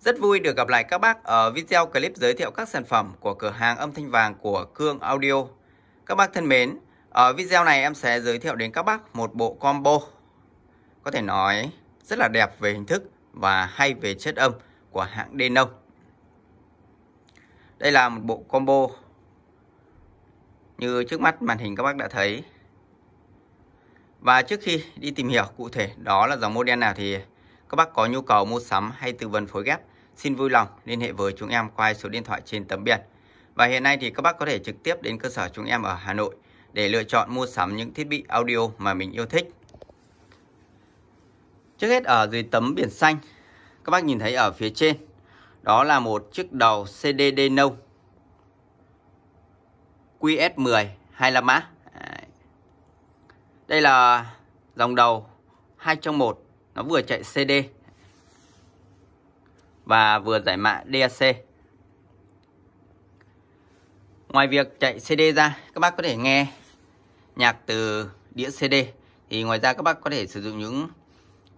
Rất vui được gặp lại các bác ở video clip giới thiệu các sản phẩm của cửa hàng âm thanh vàng của Cương Audio. Các bác thân mến, ở video này em sẽ giới thiệu đến các bác một bộ combo có thể nói rất là đẹp về hình thức và hay về chất âm của hãng Denon. Đây là một bộ combo như trước mắt màn hình các bác đã thấy. Và trước khi đi tìm hiểu cụ thể đó là dòng model nào thì các bác có nhu cầu mua sắm hay tư vấn phối ghép, xin vui lòng liên hệ với chúng em qua số điện thoại trên tấm biển. Và hiện nay thì các bác có thể trực tiếp đến cơ sở chúng em ở Hà Nội để lựa chọn mua sắm những thiết bị audio mà mình yêu thích. Trước hết ở dưới tấm biển xanh, các bác nhìn thấy ở phía trên, đó là một chiếc đầu CDD nâu QS10 25 mã. Đây là dòng đầu 2 trong 1 nó vừa chạy CD và vừa giải mã DAC ngoài việc chạy CD ra các bác có thể nghe nhạc từ đĩa CD thì ngoài ra các bác có thể sử dụng những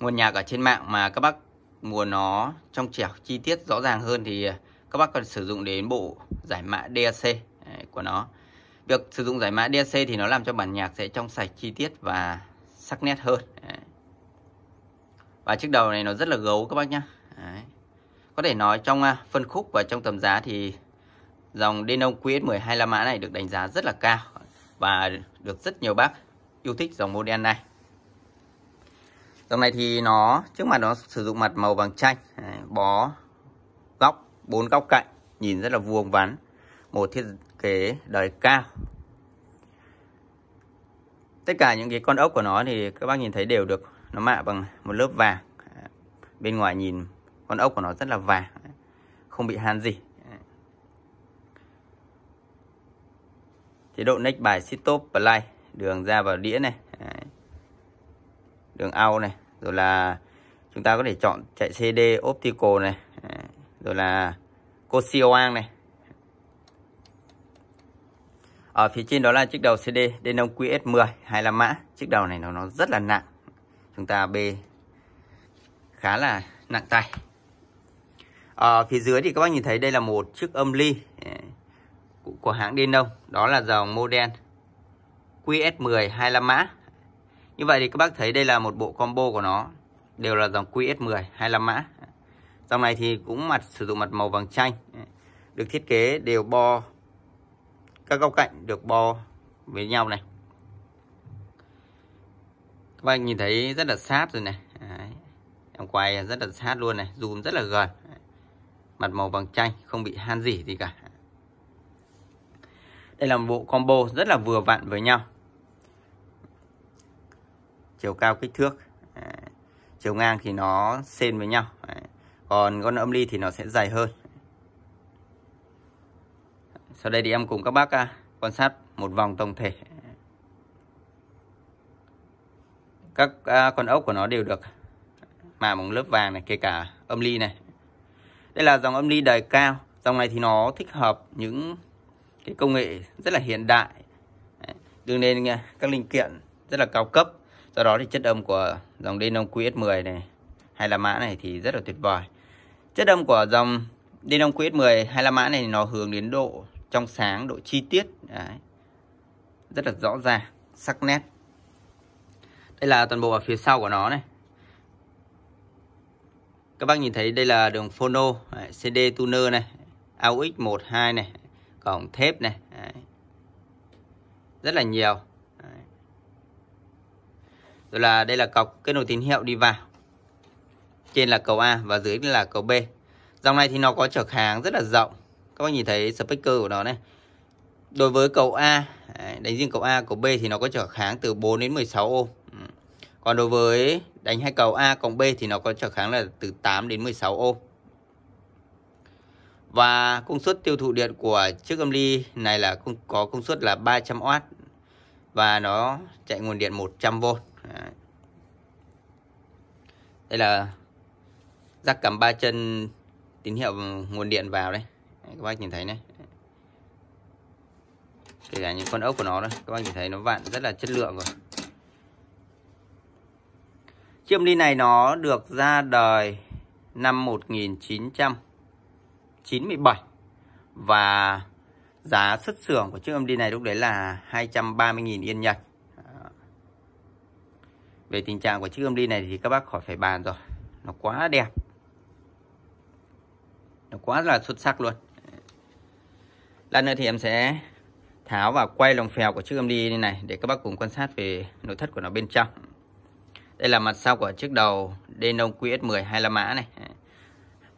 nguồn nhạc ở trên mạng mà các bác muốn nó trong trẻo chi tiết rõ ràng hơn thì các bác còn sử dụng đến bộ giải mã DAC à, của nó việc sử dụng giải mã DAC thì nó làm cho bản nhạc sẽ trong sạch chi tiết và sắc nét hơn à và chiếc đầu này nó rất là gấu các bác nhá Đấy. có thể nói trong à, phân khúc và trong tầm giá thì dòng Denon QS12 La Mã này được đánh giá rất là cao và được rất nhiều bác yêu thích dòng model này dòng này thì nó trước mặt nó sử dụng mặt màu vàng chanh bó góc bốn góc cạnh nhìn rất là vuông vắn một thiết kế đời cao tất cả những cái con ốc của nó thì các bác nhìn thấy đều được nó mạ bằng một lớp vàng bên ngoài nhìn con ốc của nó rất là vàng không bị han gì chế độ neck bài sit top play đường ra vào đĩa này đường out này rồi là chúng ta có thể chọn chạy CD optical này rồi là Kosioang này ở phía trên đó là chiếc đầu CD Denon QS10 25 mã chiếc đầu này nó nó rất là nặng chúng ta bê khá là nặng tay à, phía dưới thì các bác nhìn thấy đây là một chiếc âm ly à, của hãng Đen Đông đó là dòng model QS10 25 mã như vậy thì các bác thấy đây là một bộ combo của nó đều là dòng QS10 25 mã dòng này thì cũng mặt sử dụng mặt màu vàng chanh à, được thiết kế đều bo các góc cạnh được bo với nhau này các bạn nhìn thấy rất là sát rồi này Đấy. em quay rất là sát luôn này zoom rất là gần mặt màu bằng chanh không bị han gì gì cả đây là một bộ combo rất là vừa vặn với nhau chiều cao kích thước chiều ngang thì nó xên với nhau còn con âm ly thì nó sẽ dài hơn sau đây thì em cùng các bác à, quan sát một vòng tổng thể các à, con ốc của nó đều được mạ bằng lớp vàng này kể cả âm ly này đây là dòng âm ly đời cao dòng này thì nó thích hợp những cái công nghệ rất là hiện đại đương nên các linh kiện rất là cao cấp do đó thì chất âm của dòng Denon QS10 này hay là mã này thì rất là tuyệt vời chất âm của dòng Denon QS10 hay là mã này nó hướng đến độ trong sáng độ chi tiết Đấy. rất là rõ ràng sắc nét đây là toàn bộ ở phía sau của nó này. Các bác nhìn thấy đây là đường phono, CD tuner này, AUX12 này, cổng thép này. Rất là nhiều. Rồi là đây là cọc kết nối tín hiệu đi vào. Trên là cầu A và dưới là cầu B. Dòng này thì nó có trở hàng rất là rộng. Các bác nhìn thấy speaker của nó này. Đối với cầu A, đánh riêng cầu A, cầu B thì nó có trở kháng từ 4 đến 16 ôm. Còn đối với đánh hai cầu A cộng B thì nó có trở kháng là từ 8 đến 16 ôm. Và công suất tiêu thụ điện của chiếc âm ly này là có công suất là 300W và nó chạy nguồn điện 100V. Đây là rắc cắm ba chân tín hiệu nguồn điện vào đây. Các bác nhìn thấy này. Kể cả những con ốc của nó đây, các bác nhìn thấy nó vặn rất là chất lượng rồi. Chiếc âm ly này nó được ra đời năm 1997 và giá xuất xưởng của chiếc âm ly này lúc đấy là 230.000 yên Nhật. Về tình trạng của chiếc âm ly này thì các bác khỏi phải bàn rồi. Nó quá đẹp. Nó quá là xuất sắc luôn. Lần nữa thì em sẽ tháo và quay lồng phèo của chiếc âm ly này để các bác cùng quan sát về nội thất của nó bên trong. Đây là mặt sau của chiếc đầu Denon QS10 hai la mã này.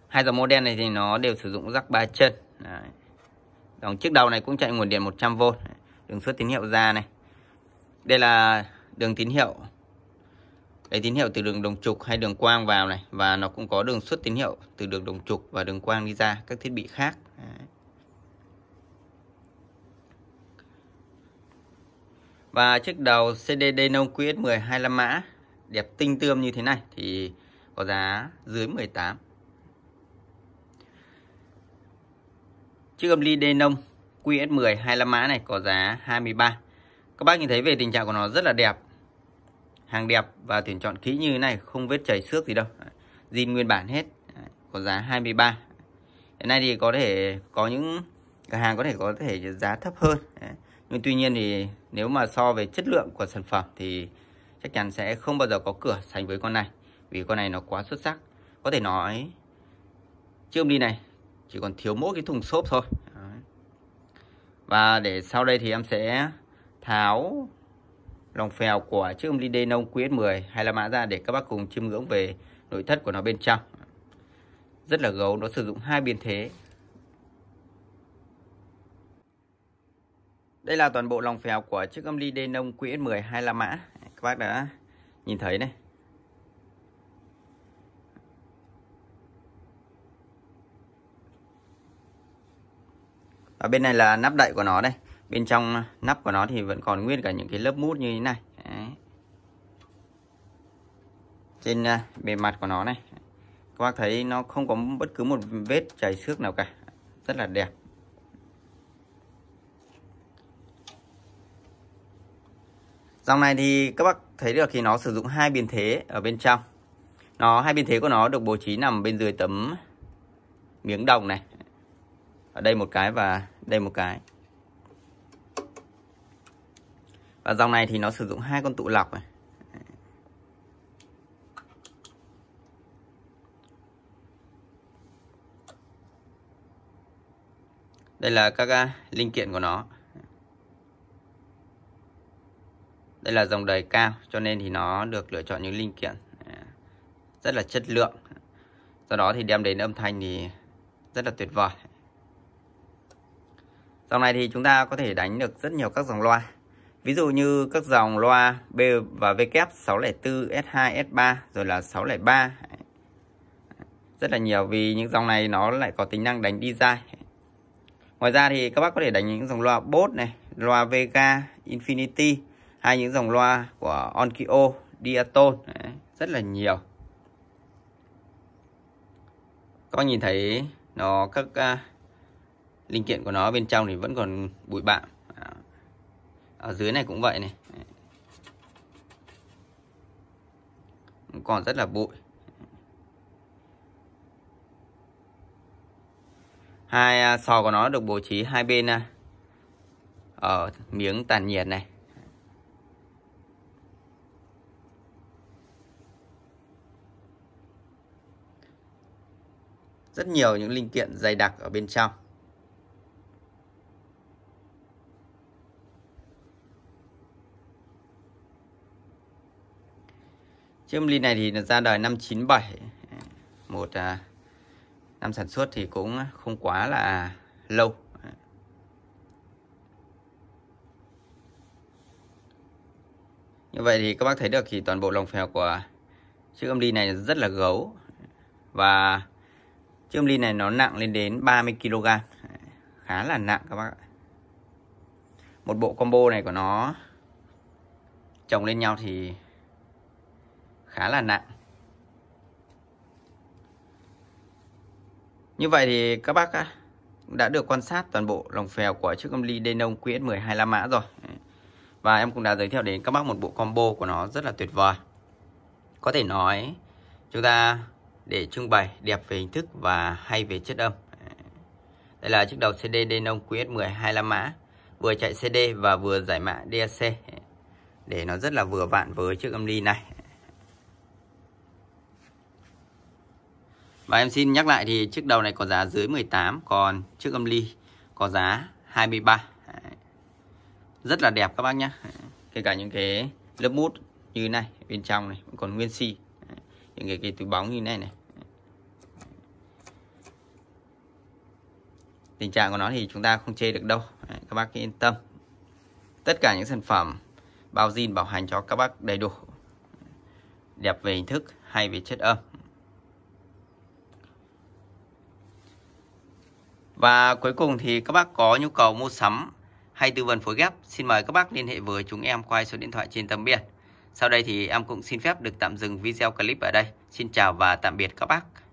Hai dòng model này thì nó đều sử dụng rắc ba chân. Đấy. Dòng chiếc đầu này cũng chạy nguồn điện 100V. Đường xuất tín hiệu ra này. Đây là đường tín hiệu. Lấy tín hiệu từ đường đồng trục hay đường quang vào này và nó cũng có đường xuất tín hiệu từ đường đồng trục và đường quang đi ra các thiết bị khác. Và chiếc đầu CD Denon QS10 25 mã đẹp tinh tươm như thế này thì có giá dưới 18 chiếc âm ly Denon QS10 25 mã này có giá 23 các bác nhìn thấy về tình trạng của nó rất là đẹp hàng đẹp và tuyển chọn kỹ như thế này không vết chảy xước gì đâu zin nguyên bản hết có giá 23 hiện nay thì có thể có những cửa hàng có thể có thể giá thấp hơn nhưng tuy nhiên thì nếu mà so về chất lượng của sản phẩm thì chắc chắn sẽ không bao giờ có cửa sánh với con này vì con này nó quá xuất sắc có thể nói chiếc đi này chỉ còn thiếu mỗi cái thùng xốp thôi và để sau đây thì em sẽ tháo lòng phèo của chiếc ly Denon QS10 hay là mã ra để các bác cùng chiêm ngưỡng về nội thất của nó bên trong rất là gấu nó sử dụng hai biên thế Đây là toàn bộ lòng phèo của chiếc âm ly Denon QS10 2 la mã các bác đã nhìn thấy này và bên này là nắp đậy của nó đây bên trong nắp của nó thì vẫn còn nguyên cả những cái lớp mút như thế này trên à, bề mặt của nó này các bác thấy nó không có bất cứ một vết chảy xước nào cả rất là đẹp dòng này thì các bác thấy được khi nó sử dụng hai biên thế ở bên trong nó hai biên thế của nó được bố trí nằm bên dưới tấm miếng đồng này ở đây một cái và đây một cái và dòng này thì nó sử dụng hai con tụ lọc này đây là các à, linh kiện của nó đây là dòng đời cao cho nên thì nó được lựa chọn những linh kiện à, rất là chất lượng do đó thì đem đến âm thanh thì rất là tuyệt vời dòng này thì chúng ta có thể đánh được rất nhiều các dòng loa ví dụ như các dòng loa B và W 604 S2 S3 rồi là 603 rất là nhiều vì những dòng này nó lại có tính năng đánh đi design ngoài ra thì các bác có thể đánh những dòng loa Bose này loa Vega Infinity hai những dòng loa của Onkyo, Diatone rất là nhiều Có nhìn thấy nó các uh, linh kiện của nó bên trong thì vẫn còn bụi bặm. ở dưới này cũng vậy này còn rất là bụi hai à, sò của nó được bố trí hai bên à, ở miếng tản nhiệt này rất nhiều những linh kiện dày đặc ở bên trong chiếc ly này thì ra đời năm 97 một à, năm sản xuất thì cũng không quá là lâu như vậy thì các bác thấy được thì toàn bộ lòng phèo của chiếc âm ly này rất là gấu và Chiếc âm ly này nó nặng lên đến 30 kg. Khá là nặng các bác ạ. Một bộ combo này của nó chồng lên nhau thì khá là nặng. Như vậy thì các bác đã được quan sát toàn bộ lòng phèo của chiếc âm ly Denon QS12 La Mã rồi. Và em cũng đã giới thiệu đến các bác một bộ combo của nó rất là tuyệt vời. Có thể nói chúng ta để trưng bày đẹp về hình thức và hay về chất âm. Đây là chiếc đầu CD Denon QS10 25 mã, vừa chạy CD và vừa giải mã DAC. Để nó rất là vừa vặn với chiếc âm ly này. Và em xin nhắc lại thì chiếc đầu này có giá dưới 18, còn chiếc âm ly có giá 23. Rất là đẹp các bác nhé. Kể cả những cái lớp mút như này bên trong này còn nguyên Si những cái, cái túi bóng như này này tình trạng của nó thì chúng ta không chê được đâu Đấy, các bác yên tâm tất cả những sản phẩm bao zin bảo hành cho các bác đầy đủ đẹp về hình thức hay về chất âm và cuối cùng thì các bác có nhu cầu mua sắm hay tư vấn phối ghép xin mời các bác liên hệ với chúng em qua số điện thoại trên tấm biển sau đây thì em cũng xin phép được tạm dừng video clip ở đây. Xin chào và tạm biệt các bác.